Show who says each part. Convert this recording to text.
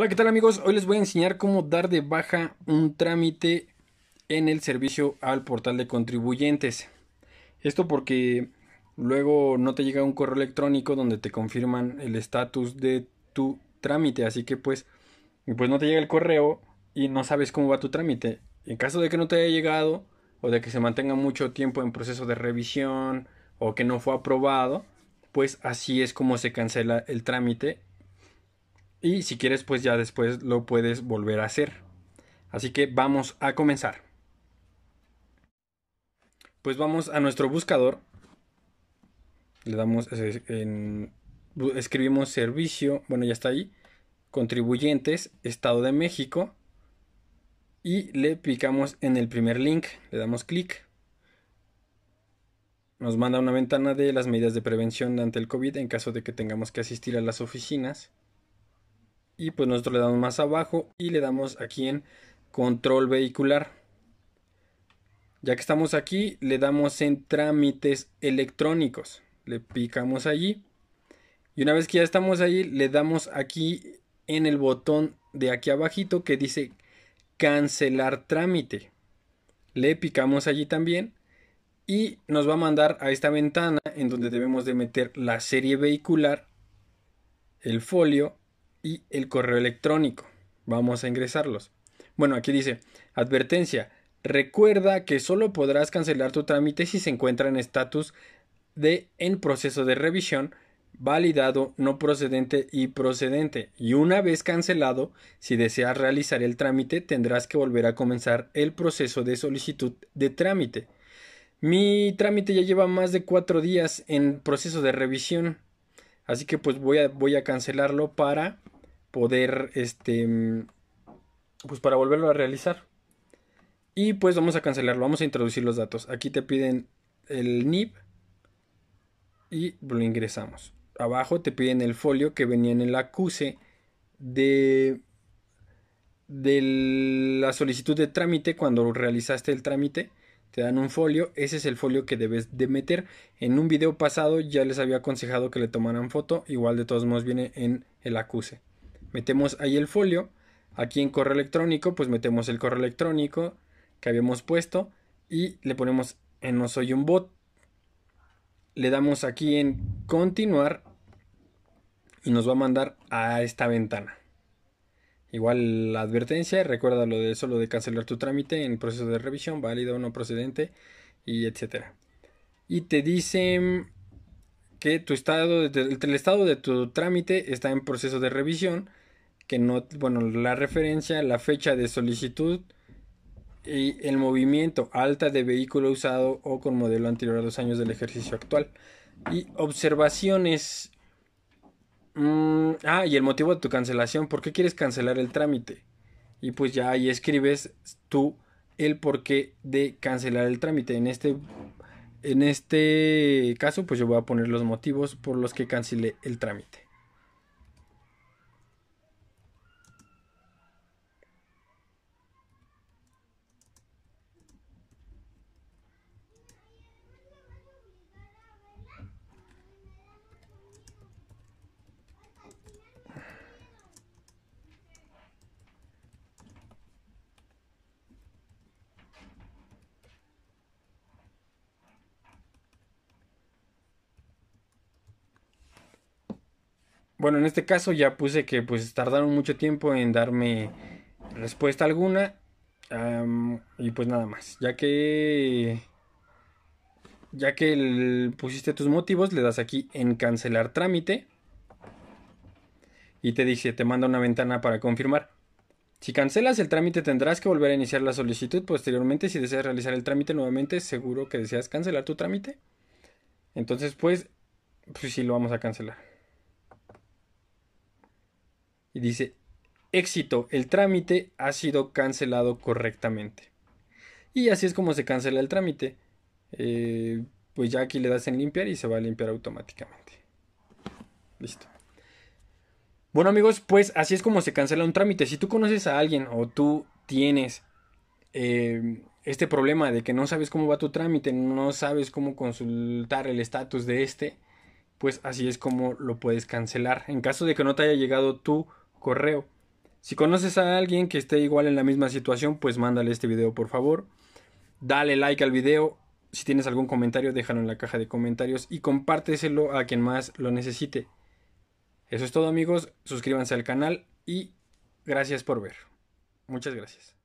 Speaker 1: Hola, ¿qué tal amigos? Hoy les voy a enseñar cómo dar de baja un trámite en el servicio al portal de contribuyentes. Esto porque luego no te llega un correo electrónico donde te confirman el estatus de tu trámite, así que pues, pues no te llega el correo y no sabes cómo va tu trámite. En caso de que no te haya llegado o de que se mantenga mucho tiempo en proceso de revisión o que no fue aprobado, pues así es como se cancela el trámite y si quieres, pues ya después lo puedes volver a hacer. Así que vamos a comenzar. Pues vamos a nuestro buscador. Le damos en, escribimos servicio, bueno, ya está ahí. Contribuyentes, Estado de México. Y le picamos en el primer link, le damos clic. Nos manda una ventana de las medidas de prevención ante el COVID en caso de que tengamos que asistir a las oficinas y pues nosotros le damos más abajo y le damos aquí en control vehicular. Ya que estamos aquí, le damos en trámites electrónicos. Le picamos allí. Y una vez que ya estamos allí, le damos aquí en el botón de aquí abajito que dice cancelar trámite. Le picamos allí también y nos va a mandar a esta ventana en donde debemos de meter la serie vehicular, el folio y el correo electrónico. Vamos a ingresarlos. Bueno, aquí dice, advertencia, recuerda que solo podrás cancelar tu trámite si se encuentra en estatus de en proceso de revisión, validado, no procedente y procedente. Y una vez cancelado, si deseas realizar el trámite, tendrás que volver a comenzar el proceso de solicitud de trámite. Mi trámite ya lleva más de cuatro días en proceso de revisión. Así que pues voy a, cancelarlo para poder, este, pues para volverlo a realizar. Y pues vamos a cancelarlo, vamos a introducir los datos. Aquí te piden el NIP y lo ingresamos. Abajo te piden el folio que venía en el acuse de, de la solicitud de trámite cuando realizaste el trámite te dan un folio, ese es el folio que debes de meter. En un video pasado ya les había aconsejado que le tomaran foto, igual de todos modos viene en el acuse. Metemos ahí el folio, aquí en correo electrónico pues metemos el correo electrónico que habíamos puesto y le ponemos en no soy un bot. Le damos aquí en continuar y nos va a mandar a esta ventana. Igual la advertencia, recuerda lo de solo de cancelar tu trámite en proceso de revisión, válido o no procedente, y etcétera. Y te dicen que tu estado, el estado de tu trámite está en proceso de revisión, que no, bueno, la referencia, la fecha de solicitud y el movimiento alta de vehículo usado o con modelo anterior a los años del ejercicio actual. Y observaciones, Mm, ah, y el motivo de tu cancelación, ¿por qué quieres cancelar el trámite? Y pues ya ahí escribes tú el porqué de cancelar el trámite. En este, en este caso, pues yo voy a poner los motivos por los que cancelé el trámite. Bueno, en este caso ya puse que pues tardaron mucho tiempo en darme respuesta alguna. y pues nada más. Ya que. Ya que pusiste tus motivos, le das aquí en cancelar trámite. Y te dice, te manda una ventana para confirmar. Si cancelas el trámite tendrás que volver a iniciar la solicitud posteriormente. Si deseas realizar el trámite nuevamente, seguro que deseas cancelar tu trámite. Entonces, pues, pues sí lo vamos a cancelar y dice éxito, el trámite ha sido cancelado correctamente. Y así es como se cancela el trámite. Eh, pues ya aquí le das en limpiar y se va a limpiar automáticamente. Listo. Bueno amigos, pues así es como se cancela un trámite. Si tú conoces a alguien o tú tienes em, este problema de que no sabes cómo va tu trámite, no sabes cómo consultar el estatus de este, pues así es como lo puedes cancelar. En caso de que no te haya llegado tú correo. Si conoces a alguien que esté igual en la misma situación, pues mándale este video por favor. Dale like al video. Si tienes algún comentario, déjalo en la caja de comentarios y compárteselo a quien más lo necesite. Eso es todo amigos, suscríbanse al canal y gracias por ver. Muchas gracias.